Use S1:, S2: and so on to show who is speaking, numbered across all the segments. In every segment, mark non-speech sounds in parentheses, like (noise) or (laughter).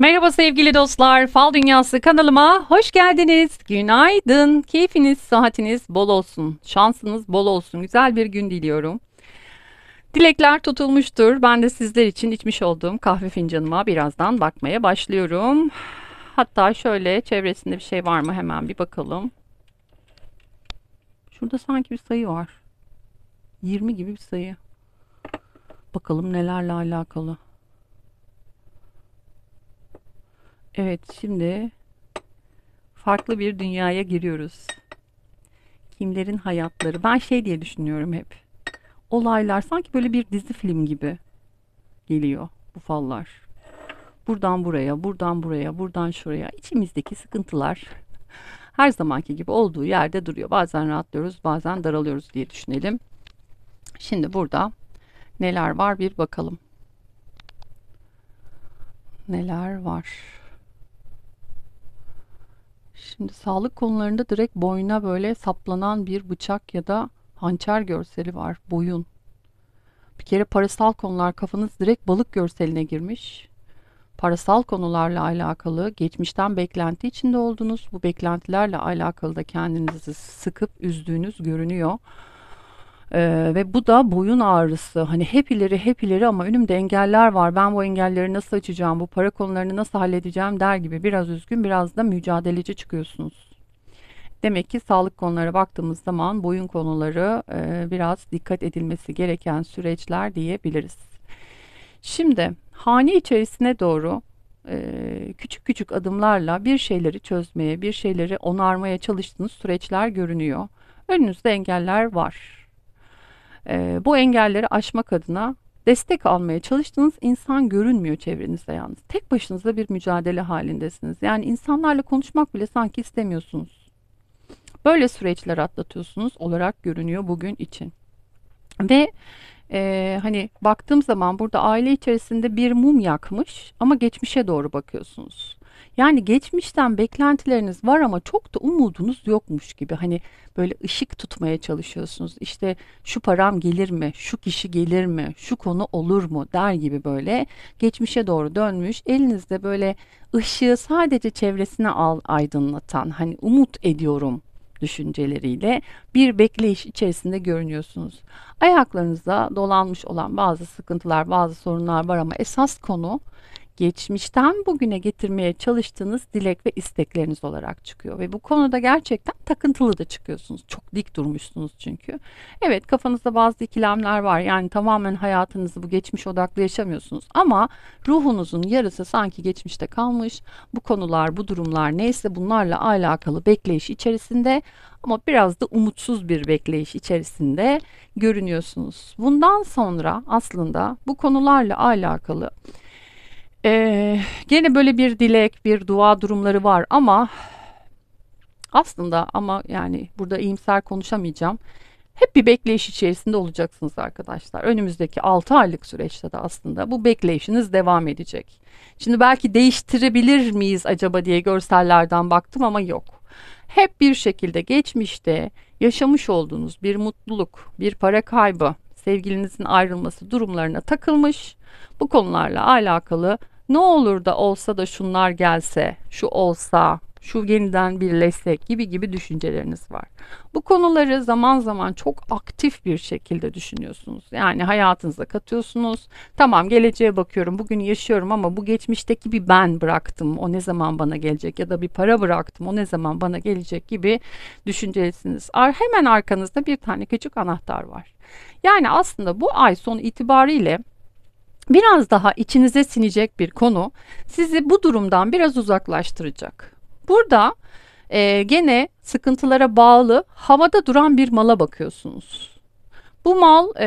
S1: Merhaba sevgili dostlar, Fal Dünyası kanalıma hoş geldiniz. Günaydın, keyfiniz, saatiniz bol olsun, şansınız bol olsun. Güzel bir gün diliyorum. Dilekler tutulmuştur. Ben de sizler için içmiş olduğum kahve fincanıma birazdan bakmaya başlıyorum. Hatta şöyle çevresinde bir şey var mı hemen bir bakalım. Şurada sanki bir sayı var. 20 gibi bir sayı. Bakalım nelerle alakalı. Evet, şimdi farklı bir dünyaya giriyoruz. Kimlerin hayatları. Ben şey diye düşünüyorum hep. Olaylar sanki böyle bir dizi film gibi geliyor bu fallar. Buradan buraya, buradan buraya, buradan şuraya. İçimizdeki sıkıntılar (laughs) her zamanki gibi olduğu yerde duruyor. Bazen rahatlıyoruz, bazen daralıyoruz diye düşünelim. Şimdi burada neler var bir bakalım. Neler var? Şimdi sağlık konularında direkt boyuna böyle saplanan bir bıçak ya da hançer görseli var. Boyun. Bir kere parasal konular kafanız direkt balık görseline girmiş. Parasal konularla alakalı geçmişten beklenti içinde oldunuz. Bu beklentilerle alakalı da kendinizi sıkıp üzdüğünüz görünüyor. Ee, ve bu da boyun ağrısı. Hani hep ileri hep ileri ama önümde engeller var. Ben bu engelleri nasıl açacağım, bu para konularını nasıl halledeceğim der gibi biraz üzgün biraz da mücadeleci çıkıyorsunuz. Demek ki sağlık konulara baktığımız zaman boyun konuları e, biraz dikkat edilmesi gereken süreçler diyebiliriz. Şimdi hane içerisine doğru e, küçük küçük adımlarla bir şeyleri çözmeye, bir şeyleri onarmaya çalıştığınız süreçler görünüyor. Önünüzde engeller var e, bu engelleri aşmak adına destek almaya çalıştığınız insan görünmüyor çevrenizde yalnız. Tek başınıza bir mücadele halindesiniz. Yani insanlarla konuşmak bile sanki istemiyorsunuz. Böyle süreçler atlatıyorsunuz olarak görünüyor bugün için. Ve e, hani baktığım zaman burada aile içerisinde bir mum yakmış ama geçmişe doğru bakıyorsunuz. Yani geçmişten beklentileriniz var ama çok da umudunuz yokmuş gibi. Hani böyle ışık tutmaya çalışıyorsunuz. İşte şu param gelir mi? Şu kişi gelir mi? Şu konu olur mu? der gibi böyle geçmişe doğru dönmüş. Elinizde böyle ışığı sadece çevresine al aydınlatan hani umut ediyorum düşünceleriyle bir bekleyiş içerisinde görünüyorsunuz. Ayaklarınızda dolanmış olan bazı sıkıntılar, bazı sorunlar var ama esas konu geçmişten bugüne getirmeye çalıştığınız dilek ve istekleriniz olarak çıkıyor. Ve bu konuda gerçekten takıntılı da çıkıyorsunuz. Çok dik durmuşsunuz çünkü. Evet kafanızda bazı ikilemler var. Yani tamamen hayatınızı bu geçmiş odaklı yaşamıyorsunuz. Ama ruhunuzun yarısı sanki geçmişte kalmış. Bu konular, bu durumlar neyse bunlarla alakalı bekleyiş içerisinde ama biraz da umutsuz bir bekleyiş içerisinde görünüyorsunuz. Bundan sonra aslında bu konularla alakalı ee, gene böyle bir dilek, bir dua durumları var ama aslında ama yani burada iyimser konuşamayacağım. Hep bir bekleyiş içerisinde olacaksınız arkadaşlar. Önümüzdeki 6 aylık süreçte de aslında bu bekleyişiniz devam edecek. Şimdi belki değiştirebilir miyiz acaba diye görsellerden baktım ama yok. Hep bir şekilde geçmişte yaşamış olduğunuz bir mutluluk, bir para kaybı, sevgilinizin ayrılması durumlarına takılmış bu konularla alakalı ne olur da olsa da şunlar gelse, şu olsa, şu yeniden birleşsek gibi gibi düşünceleriniz var. Bu konuları zaman zaman çok aktif bir şekilde düşünüyorsunuz. Yani hayatınıza katıyorsunuz. Tamam geleceğe bakıyorum, bugün yaşıyorum ama bu geçmişteki bir ben bıraktım. O ne zaman bana gelecek ya da bir para bıraktım. O ne zaman bana gelecek gibi düşüncelisiniz. Hemen arkanızda bir tane küçük anahtar var. Yani aslında bu ay son itibariyle biraz daha içinize sinecek bir konu sizi bu durumdan biraz uzaklaştıracak. Burada e, gene sıkıntılara bağlı havada duran bir mala bakıyorsunuz. Bu mal e,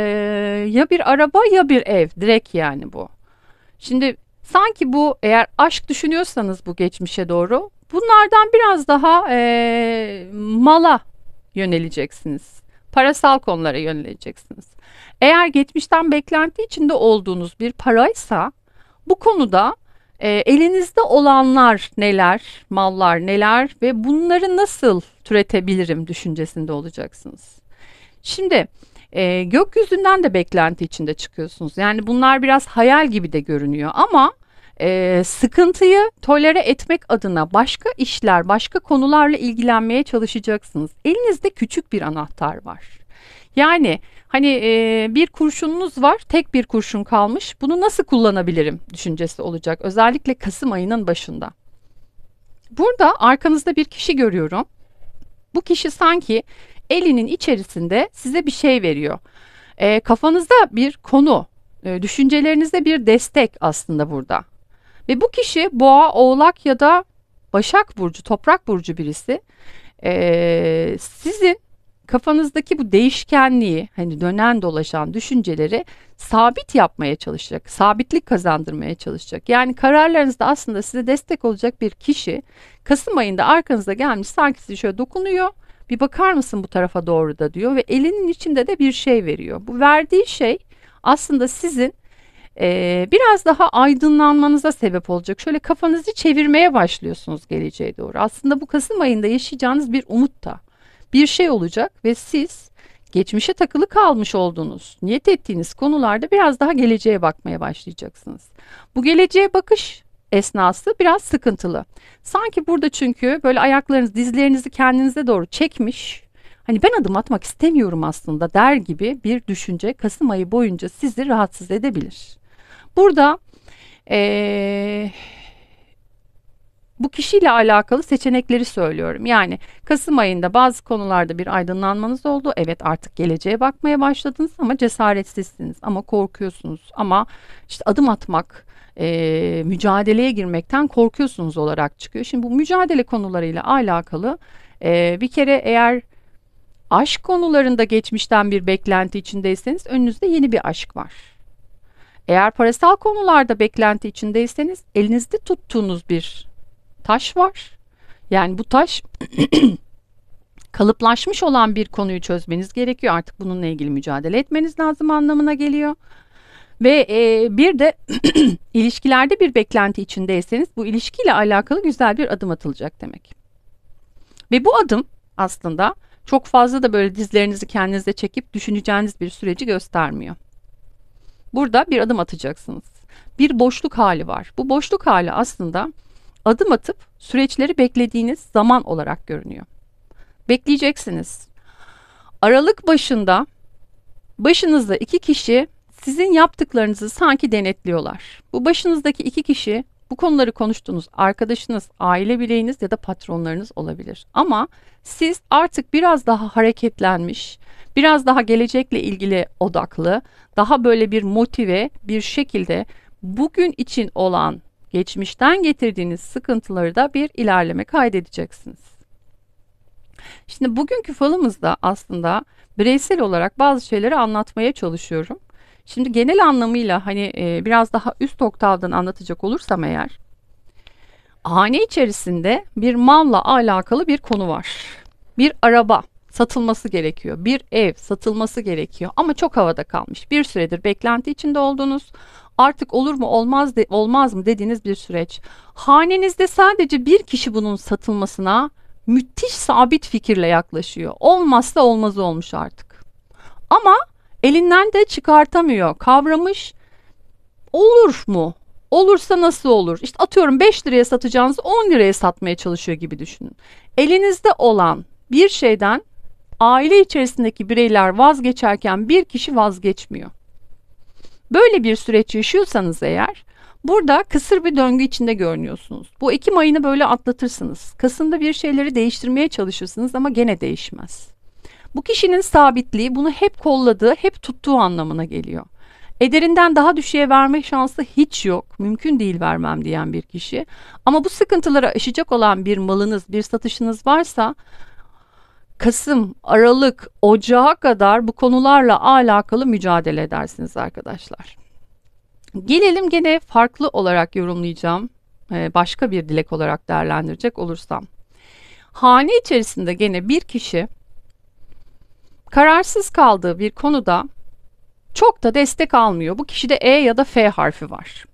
S1: ya bir araba ya bir ev direkt yani bu. Şimdi sanki bu eğer aşk düşünüyorsanız bu geçmişe doğru bunlardan biraz daha e, mala yöneleceksiniz parasal konulara yöneleceksiniz. Eğer geçmişten beklenti içinde olduğunuz bir paraysa bu konuda e, elinizde olanlar neler, mallar neler ve bunları nasıl türetebilirim düşüncesinde olacaksınız. Şimdi e, gökyüzünden de beklenti içinde çıkıyorsunuz. Yani bunlar biraz hayal gibi de görünüyor ama e, sıkıntıyı tolere etmek adına başka işler, başka konularla ilgilenmeye çalışacaksınız. Elinizde küçük bir anahtar var. Yani hani e, bir kurşununuz var, tek bir kurşun kalmış. Bunu nasıl kullanabilirim düşüncesi olacak. Özellikle Kasım ayının başında. Burada arkanızda bir kişi görüyorum. Bu kişi sanki elinin içerisinde size bir şey veriyor. E, kafanızda bir konu, e, düşüncelerinizde bir destek aslında burada. Ve bu kişi boğa, oğlak ya da başak burcu, toprak burcu birisi ee, sizin kafanızdaki bu değişkenliği hani dönen dolaşan düşünceleri sabit yapmaya çalışacak. Sabitlik kazandırmaya çalışacak. Yani kararlarınızda aslında size destek olacak bir kişi Kasım ayında arkanıza gelmiş sanki size şöyle dokunuyor. Bir bakar mısın bu tarafa doğru da diyor ve elinin içinde de bir şey veriyor. Bu verdiği şey aslında sizin e, biraz daha aydınlanmanıza sebep olacak. Şöyle kafanızı çevirmeye başlıyorsunuz geleceğe doğru. Aslında bu Kasım ayında yaşayacağınız bir umut da bir şey olacak ve siz geçmişe takılı kalmış olduğunuz, niyet ettiğiniz konularda biraz daha geleceğe bakmaya başlayacaksınız. Bu geleceğe bakış esnası biraz sıkıntılı. Sanki burada çünkü böyle ayaklarınız, dizlerinizi kendinize doğru çekmiş, hani ben adım atmak istemiyorum aslında der gibi bir düşünce Kasım ayı boyunca sizi rahatsız edebilir. Burada ee, bu kişiyle alakalı seçenekleri söylüyorum. Yani Kasım ayında bazı konularda bir aydınlanmanız oldu. Evet artık geleceğe bakmaya başladınız ama cesaretsizsiniz ama korkuyorsunuz ama işte adım atmak, e, mücadeleye girmekten korkuyorsunuz olarak çıkıyor. Şimdi bu mücadele konularıyla alakalı e, bir kere eğer aşk konularında geçmişten bir beklenti içindeyseniz önünüzde yeni bir aşk var eğer parasal konularda beklenti içindeyseniz elinizde tuttuğunuz bir taş var. Yani bu taş (clears throat) kalıplaşmış olan bir konuyu çözmeniz gerekiyor. Artık bununla ilgili mücadele etmeniz lazım anlamına geliyor. Ve e, bir de (clears throat) ilişkilerde bir beklenti içindeyseniz bu ilişkiyle alakalı güzel bir adım atılacak demek. Ve bu adım aslında çok fazla da böyle dizlerinizi kendinize çekip düşüneceğiniz bir süreci göstermiyor. Burada bir adım atacaksınız. Bir boşluk hali var. Bu boşluk hali aslında adım atıp süreçleri beklediğiniz zaman olarak görünüyor. Bekleyeceksiniz. Aralık başında başınızda iki kişi sizin yaptıklarınızı sanki denetliyorlar. Bu başınızdaki iki kişi bu konuları konuştuğunuz arkadaşınız, aile bireyiniz ya da patronlarınız olabilir. Ama siz artık biraz daha hareketlenmiş, biraz daha gelecekle ilgili odaklı, daha böyle bir motive bir şekilde bugün için olan geçmişten getirdiğiniz sıkıntıları da bir ilerleme kaydedeceksiniz. Şimdi bugünkü falımızda aslında bireysel olarak bazı şeyleri anlatmaya çalışıyorum. Şimdi genel anlamıyla hani e, biraz daha üst oktavdan anlatacak olursam eğer hane içerisinde bir malla alakalı bir konu var. Bir araba satılması gerekiyor. Bir ev satılması gerekiyor ama çok havada kalmış. Bir süredir beklenti içinde olduğunuz, artık olur mu olmaz de, olmaz mı dediğiniz bir süreç. Hanenizde sadece bir kişi bunun satılmasına müthiş sabit fikirle yaklaşıyor. Olmazsa olmazı olmuş artık. Ama Elinden de çıkartamıyor. Kavramış olur mu? Olursa nasıl olur? İşte atıyorum 5 liraya satacağınız 10 liraya satmaya çalışıyor gibi düşünün. Elinizde olan bir şeyden aile içerisindeki bireyler vazgeçerken bir kişi vazgeçmiyor. Böyle bir süreç yaşıyorsanız eğer burada kısır bir döngü içinde görünüyorsunuz. Bu Ekim ayını böyle atlatırsınız. Kasım'da bir şeyleri değiştirmeye çalışırsınız ama gene değişmez. Bu kişinin sabitliği bunu hep kolladığı, hep tuttuğu anlamına geliyor. Ederinden daha düşüğe verme şansı hiç yok. Mümkün değil vermem diyen bir kişi. Ama bu sıkıntıları aşacak olan bir malınız, bir satışınız varsa Kasım, Aralık, Ocağa kadar bu konularla alakalı mücadele edersiniz arkadaşlar. Gelelim gene farklı olarak yorumlayacağım. E, başka bir dilek olarak değerlendirecek olursam. Hane içerisinde gene bir kişi kararsız kaldığı bir konuda çok da destek almıyor. Bu kişide E ya da F harfi var.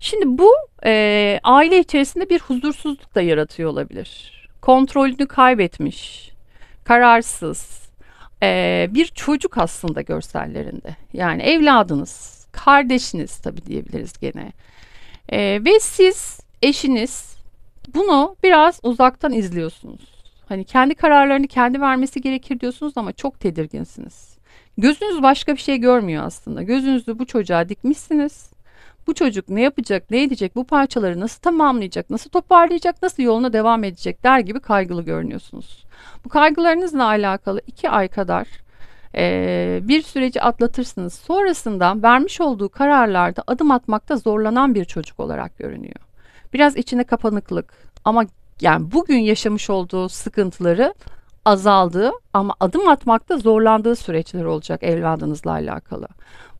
S1: Şimdi bu e, aile içerisinde bir huzursuzluk da yaratıyor olabilir. Kontrolünü kaybetmiş, kararsız e, bir çocuk aslında görsellerinde. Yani evladınız, kardeşiniz tabii diyebiliriz gene. E, ve siz eşiniz bunu biraz uzaktan izliyorsunuz. Hani kendi kararlarını kendi vermesi gerekir diyorsunuz ama çok tedirginsiniz. Gözünüz başka bir şey görmüyor aslında. Gözünüzü bu çocuğa dikmişsiniz. Bu çocuk ne yapacak, ne edecek, bu parçaları nasıl tamamlayacak, nasıl toparlayacak, nasıl yoluna devam edecek der gibi kaygılı görünüyorsunuz. Bu kaygılarınızla alakalı iki ay kadar e, bir süreci atlatırsınız. Sonrasında vermiş olduğu kararlarda adım atmakta zorlanan bir çocuk olarak görünüyor. Biraz içine kapanıklık ama yani bugün yaşamış olduğu sıkıntıları azaldığı ama adım atmakta zorlandığı süreçler olacak evladınızla alakalı.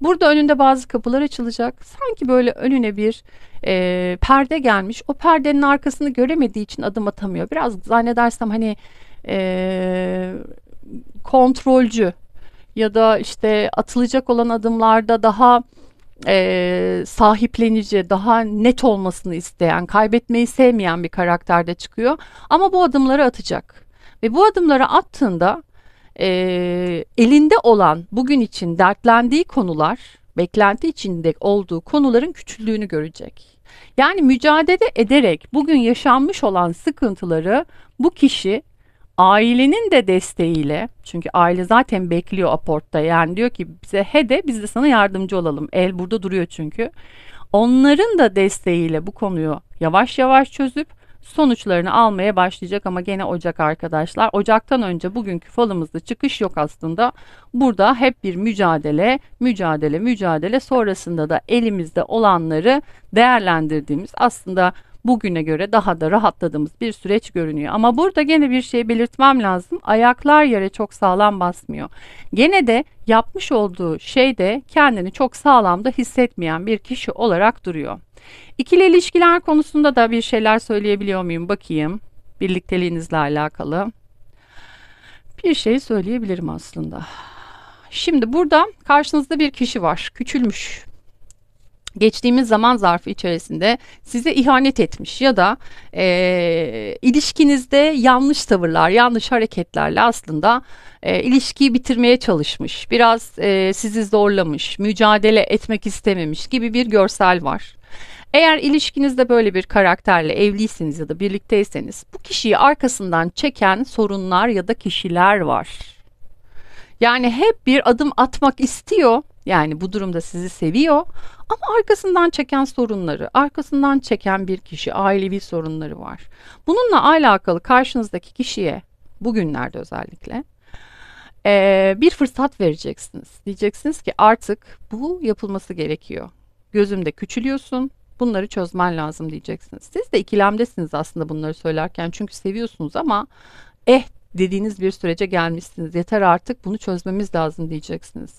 S1: Burada önünde bazı kapılar açılacak. Sanki böyle önüne bir e, perde gelmiş. O perdenin arkasını göremediği için adım atamıyor. Biraz zannedersem hani e, kontrolcü ya da işte atılacak olan adımlarda daha e, sahiplenici, daha net olmasını isteyen, kaybetmeyi sevmeyen bir karakterde çıkıyor. Ama bu adımları atacak. Ve bu adımları attığında e, elinde olan bugün için dertlendiği konular, beklenti içinde olduğu konuların küçüldüğünü görecek. Yani mücadele ederek bugün yaşanmış olan sıkıntıları bu kişi ailenin de desteğiyle çünkü aile zaten bekliyor aportta yani diyor ki bize he de biz de sana yardımcı olalım. El burada duruyor çünkü. Onların da desteğiyle bu konuyu yavaş yavaş çözüp sonuçlarını almaya başlayacak ama gene Ocak arkadaşlar. Ocaktan önce bugünkü falımızda çıkış yok aslında. Burada hep bir mücadele, mücadele, mücadele sonrasında da elimizde olanları değerlendirdiğimiz aslında bugüne göre daha da rahatladığımız bir süreç görünüyor. Ama burada gene bir şey belirtmem lazım. Ayaklar yere çok sağlam basmıyor. Gene de yapmış olduğu şeyde kendini çok sağlamda hissetmeyen bir kişi olarak duruyor. İkili ilişkiler konusunda da bir şeyler söyleyebiliyor muyum bakayım. Birlikteliğinizle alakalı. Bir şey söyleyebilirim aslında. Şimdi burada karşınızda bir kişi var. Küçülmüş geçtiğimiz zaman zarfı içerisinde size ihanet etmiş ya da e, ilişkinizde yanlış tavırlar, yanlış hareketlerle aslında e, ilişkiyi bitirmeye çalışmış, biraz e, sizi zorlamış, mücadele etmek istememiş gibi bir görsel var. Eğer ilişkinizde böyle bir karakterle evliyseniz ya da birlikteyseniz bu kişiyi arkasından çeken sorunlar ya da kişiler var. Yani hep bir adım atmak istiyor yani bu durumda sizi seviyor ama arkasından çeken sorunları, arkasından çeken bir kişi ailevi sorunları var. Bununla alakalı karşınızdaki kişiye bugünlerde özellikle ee, bir fırsat vereceksiniz. Diyeceksiniz ki artık bu yapılması gerekiyor. Gözümde küçülüyorsun, bunları çözmen lazım diyeceksiniz. Siz de ikilemdesiniz aslında bunları söylerken çünkü seviyorsunuz ama eh dediğiniz bir sürece gelmişsiniz. Yeter artık bunu çözmemiz lazım diyeceksiniz.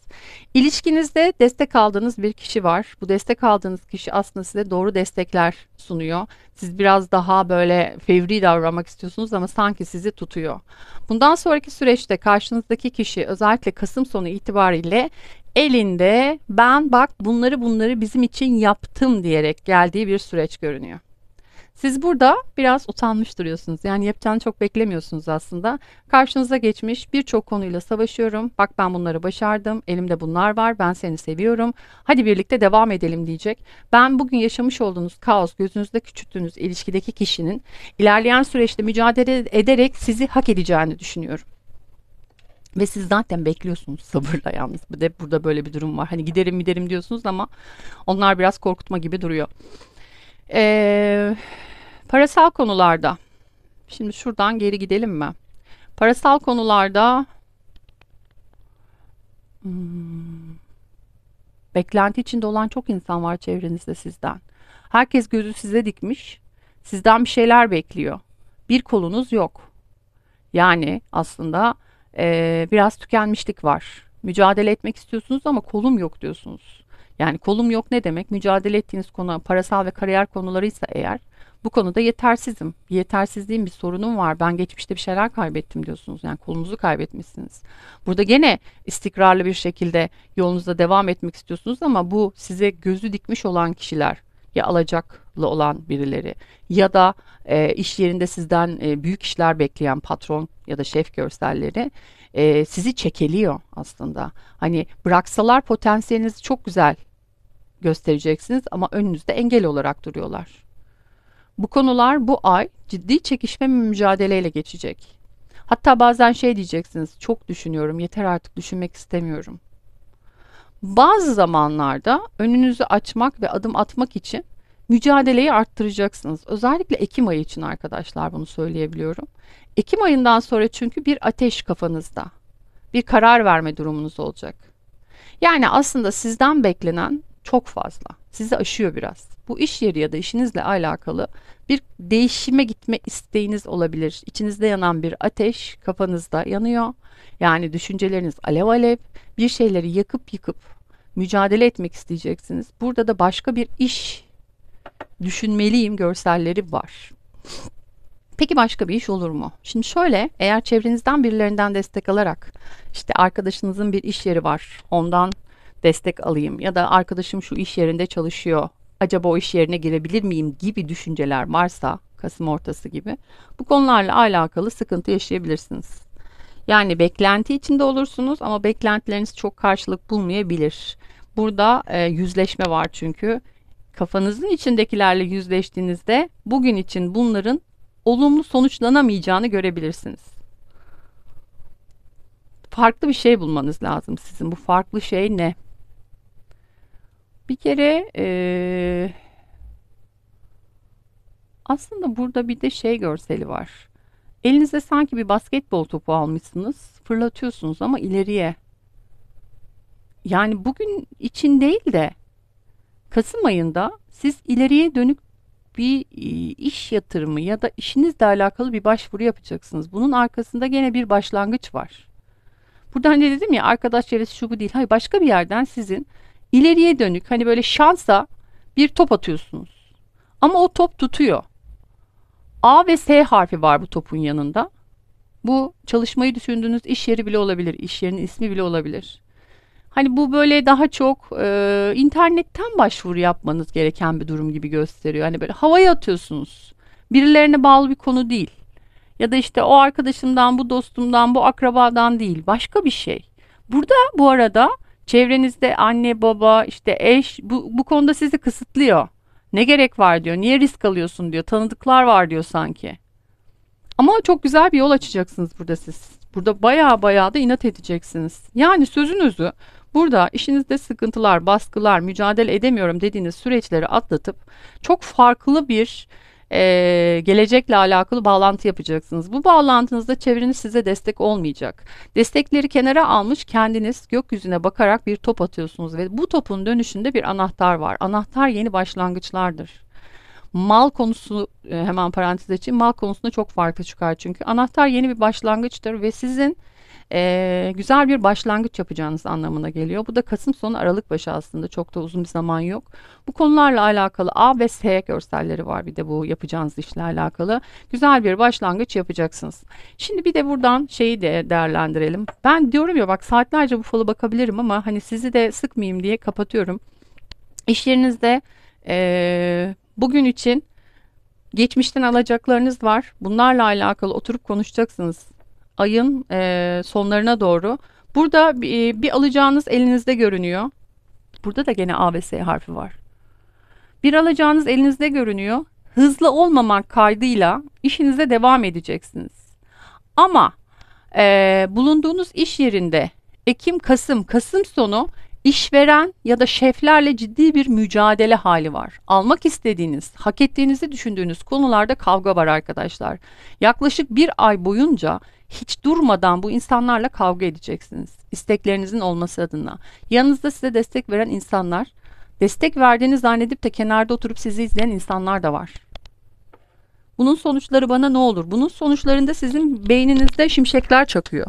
S1: İlişkinizde destek aldığınız bir kişi var. Bu destek aldığınız kişi aslında size doğru destekler sunuyor. Siz biraz daha böyle fevri davranmak istiyorsunuz ama sanki sizi tutuyor. Bundan sonraki süreçte karşınızdaki kişi özellikle Kasım sonu itibariyle elinde ben bak bunları bunları bizim için yaptım diyerek geldiği bir süreç görünüyor. Siz burada biraz utanmış duruyorsunuz. Yani yapacağını çok beklemiyorsunuz aslında. Karşınıza geçmiş birçok konuyla savaşıyorum. Bak ben bunları başardım. Elimde bunlar var. Ben seni seviyorum. Hadi birlikte devam edelim diyecek. Ben bugün yaşamış olduğunuz kaos, gözünüzde küçülttüğünüz ilişkideki kişinin ilerleyen süreçte mücadele ederek sizi hak edeceğini düşünüyorum. Ve siz zaten bekliyorsunuz sabırla yalnız. Bir de burada böyle bir durum var. Hani giderim giderim diyorsunuz ama onlar biraz korkutma gibi duruyor. Eee Parasal konularda. Şimdi şuradan geri gidelim mi? Parasal konularda hmm, beklenti içinde olan çok insan var çevrenizde sizden. Herkes gözü size dikmiş. Sizden bir şeyler bekliyor. Bir kolunuz yok. Yani aslında e, biraz tükenmişlik var. Mücadele etmek istiyorsunuz ama kolum yok diyorsunuz. Yani kolum yok ne demek? Mücadele ettiğiniz konu parasal ve kariyer konularıysa eğer bu konuda yetersizim. Yetersizliğim bir sorunum var. Ben geçmişte bir şeyler kaybettim diyorsunuz. Yani kolunuzu kaybetmişsiniz. Burada gene istikrarlı bir şekilde yolunuza devam etmek istiyorsunuz ama bu size gözü dikmiş olan kişiler ya alacaklı olan birileri ya da e, iş yerinde sizden e, büyük işler bekleyen patron ya da şef görselleri e, sizi çekeliyor aslında. Hani bıraksalar potansiyelinizi çok güzel göstereceksiniz ama önünüzde engel olarak duruyorlar. Bu konular bu ay ciddi çekişme ve mücadeleyle geçecek. Hatta bazen şey diyeceksiniz, çok düşünüyorum, yeter artık düşünmek istemiyorum. Bazı zamanlarda önünüzü açmak ve adım atmak için mücadeleyi arttıracaksınız. Özellikle Ekim ayı için arkadaşlar bunu söyleyebiliyorum. Ekim ayından sonra çünkü bir ateş kafanızda. Bir karar verme durumunuz olacak. Yani aslında sizden beklenen çok fazla. Sizi aşıyor biraz bu iş yeri ya da işinizle alakalı bir değişime gitme isteğiniz olabilir. İçinizde yanan bir ateş kafanızda yanıyor. Yani düşünceleriniz alev alev bir şeyleri yakıp yıkıp mücadele etmek isteyeceksiniz. Burada da başka bir iş düşünmeliyim görselleri var. Peki başka bir iş olur mu? Şimdi şöyle eğer çevrenizden birilerinden destek alarak işte arkadaşınızın bir iş yeri var ondan destek alayım ya da arkadaşım şu iş yerinde çalışıyor acaba o iş yerine girebilir miyim gibi düşünceler varsa Kasım ortası gibi bu konularla alakalı sıkıntı yaşayabilirsiniz. Yani beklenti içinde olursunuz ama beklentileriniz çok karşılık bulmayabilir. Burada e, yüzleşme var çünkü kafanızın içindekilerle yüzleştiğinizde bugün için bunların olumlu sonuçlanamayacağını görebilirsiniz. Farklı bir şey bulmanız lazım sizin. Bu farklı şey ne? Bir kere e, aslında burada bir de şey görseli var. Elinizde sanki bir basketbol topu almışsınız, fırlatıyorsunuz ama ileriye. Yani bugün için değil de Kasım ayında siz ileriye dönük bir iş yatırımı ya da işinizle alakalı bir başvuru yapacaksınız. Bunun arkasında gene bir başlangıç var. Buradan ne dedim ya arkadaş çevresi şu bu değil. Hayır başka bir yerden sizin ileriye dönük hani böyle şansa bir top atıyorsunuz. Ama o top tutuyor. A ve S harfi var bu topun yanında. Bu çalışmayı düşündüğünüz iş yeri bile olabilir, iş yerinin ismi bile olabilir. Hani bu böyle daha çok e, internetten başvuru yapmanız gereken bir durum gibi gösteriyor. Hani böyle havaya atıyorsunuz. Birilerine bağlı bir konu değil. Ya da işte o arkadaşımdan, bu dostumdan, bu akrabadan değil. Başka bir şey. Burada bu arada Çevrenizde anne, baba, işte eş bu, bu konuda sizi kısıtlıyor. Ne gerek var diyor. Niye risk alıyorsun diyor. Tanıdıklar var diyor sanki. Ama çok güzel bir yol açacaksınız burada siz. Burada baya baya da inat edeceksiniz. Yani sözünüzü burada işinizde sıkıntılar, baskılar, mücadele edemiyorum dediğiniz süreçleri atlatıp çok farklı bir e, gelecekle alakalı bağlantı yapacaksınız. Bu bağlantınızda çevreniz size destek olmayacak. Destekleri kenara almış kendiniz gökyüzüne bakarak bir top atıyorsunuz ve bu topun dönüşünde bir anahtar var. Anahtar yeni başlangıçlardır mal konusu hemen parantez için mal konusunda çok farklı çıkar çünkü anahtar yeni bir başlangıçtır ve sizin e, güzel bir başlangıç yapacağınız anlamına geliyor. Bu da Kasım sonu Aralık başı aslında çok da uzun bir zaman yok. Bu konularla alakalı A ve S görselleri var bir de bu yapacağınız işle alakalı. Güzel bir başlangıç yapacaksınız. Şimdi bir de buradan şeyi de değerlendirelim. Ben diyorum ya bak saatlerce bu falı bakabilirim ama hani sizi de sıkmayayım diye kapatıyorum. İşlerinizde e, bugün için geçmişten alacaklarınız var. Bunlarla alakalı oturup konuşacaksınız ayın e, sonlarına doğru. Burada e, bir alacağınız elinizde görünüyor. Burada da gene A ve S harfi var. Bir alacağınız elinizde görünüyor. Hızlı olmamak kaydıyla işinize devam edeceksiniz. Ama e, bulunduğunuz iş yerinde Ekim, Kasım, Kasım sonu işveren ya da şeflerle ciddi bir mücadele hali var. Almak istediğiniz, hak ettiğinizi düşündüğünüz konularda kavga var arkadaşlar. Yaklaşık bir ay boyunca hiç durmadan bu insanlarla kavga edeceksiniz. İsteklerinizin olması adına. Yanınızda size destek veren insanlar, destek verdiğini zannedip de kenarda oturup sizi izleyen insanlar da var. Bunun sonuçları bana ne olur? Bunun sonuçlarında sizin beyninizde şimşekler çakıyor.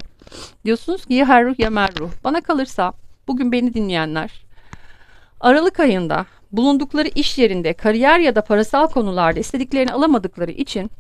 S1: Diyorsunuz ki ya herruh ya merruh. Bana kalırsa bugün beni dinleyenler Aralık ayında bulundukları iş yerinde kariyer ya da parasal konularda istediklerini alamadıkları için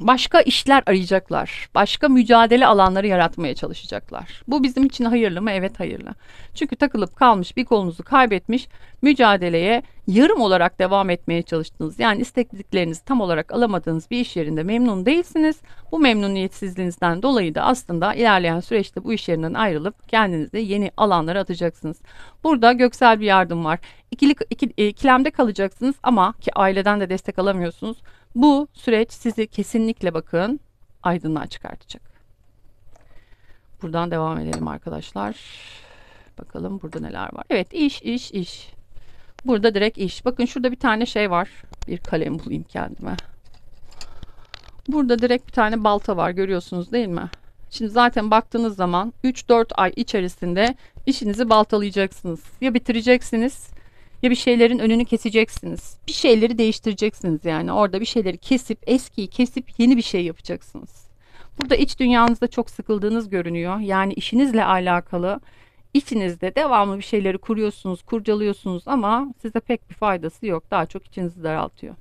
S1: başka işler arayacaklar. Başka mücadele alanları yaratmaya çalışacaklar. Bu bizim için hayırlı mı? Evet hayırlı. Çünkü takılıp kalmış bir kolunuzu kaybetmiş mücadeleye yarım olarak devam etmeye çalıştınız. Yani istediklerinizi tam olarak alamadığınız bir iş yerinde memnun değilsiniz. Bu memnuniyetsizliğinizden dolayı da aslında ilerleyen süreçte bu iş yerinden ayrılıp kendinize yeni alanlara atacaksınız. Burada göksel bir yardım var. İkili, ikili, e, ikilemde kalacaksınız ama ki aileden de destek alamıyorsunuz. Bu süreç sizi kesinlikle bakın aydınlığa çıkartacak. Buradan devam edelim arkadaşlar. Bakalım burada neler var. Evet iş iş iş. Burada direkt iş. Bakın şurada bir tane şey var. Bir kalem bulayım kendime. Burada direkt bir tane balta var görüyorsunuz değil mi? Şimdi zaten baktığınız zaman 3-4 ay içerisinde işinizi baltalayacaksınız. Ya bitireceksiniz ya bir şeylerin önünü keseceksiniz. Bir şeyleri değiştireceksiniz yani. Orada bir şeyleri kesip eskiyi kesip yeni bir şey yapacaksınız. Burada iç dünyanızda çok sıkıldığınız görünüyor. Yani işinizle alakalı içinizde devamlı bir şeyleri kuruyorsunuz, kurcalıyorsunuz ama size pek bir faydası yok. Daha çok içinizi daraltıyor.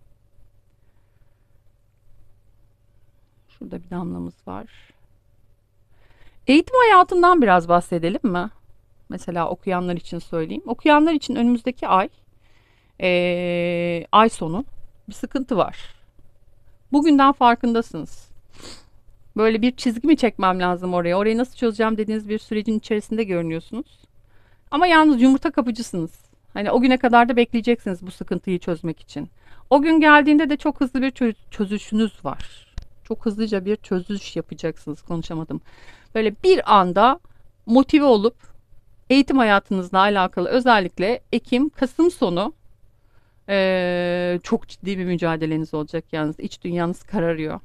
S1: Şurada bir damlamız var. Eğitim hayatından biraz bahsedelim mi? Mesela okuyanlar için söyleyeyim. Okuyanlar için önümüzdeki ay, ee, ay sonu bir sıkıntı var. Bugünden farkındasınız. Böyle bir çizgi mi çekmem lazım oraya? Orayı nasıl çözeceğim dediğiniz bir sürecin içerisinde görünüyorsunuz. Ama yalnız yumurta kapıcısınız. Hani o güne kadar da bekleyeceksiniz bu sıkıntıyı çözmek için. O gün geldiğinde de çok hızlı bir çözüşünüz var. Çok hızlıca bir çözüş yapacaksınız. Konuşamadım. Böyle bir anda motive olup eğitim hayatınızla alakalı özellikle Ekim, Kasım sonu ee, çok ciddi bir mücadeleniz olacak yalnız. iç dünyanız kararıyor.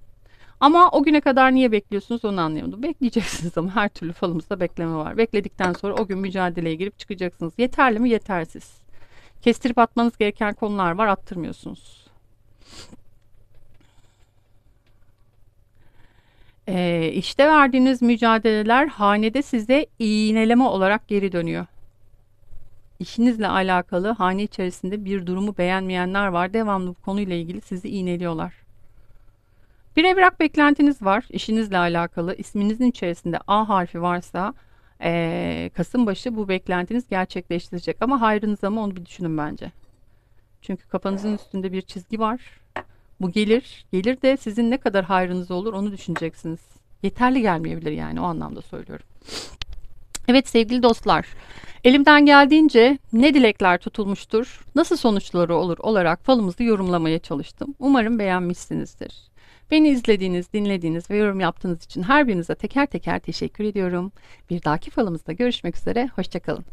S1: Ama o güne kadar niye bekliyorsunuz onu anlayamadım. Bekleyeceksiniz ama her türlü falımızda bekleme var. Bekledikten sonra o gün mücadeleye girip çıkacaksınız. Yeterli mi? Yetersiz. Kestirip atmanız gereken konular var attırmıyorsunuz. Ee, işte verdiğiniz mücadeleler hanede size iğneleme olarak geri dönüyor. İşinizle alakalı hane içerisinde bir durumu beğenmeyenler var. Devamlı bu konuyla ilgili sizi iğneliyorlar. Bir evrak beklentiniz var işinizle alakalı isminizin içerisinde A harfi varsa e, Kasım başı bu beklentiniz gerçekleştirecek ama hayrınıza ama onu bir düşünün bence. Çünkü kafanızın üstünde bir çizgi var. Bu gelir. Gelir de sizin ne kadar hayrınız olur onu düşüneceksiniz. Yeterli gelmeyebilir yani o anlamda söylüyorum. Evet sevgili dostlar. Elimden geldiğince ne dilekler tutulmuştur, nasıl sonuçları olur olarak falımızı yorumlamaya çalıştım. Umarım beğenmişsinizdir. Beni izlediğiniz, dinlediğiniz ve yorum yaptığınız için her birinize teker teker teşekkür ediyorum. Bir dahaki falımızda görüşmek üzere, hoşçakalın.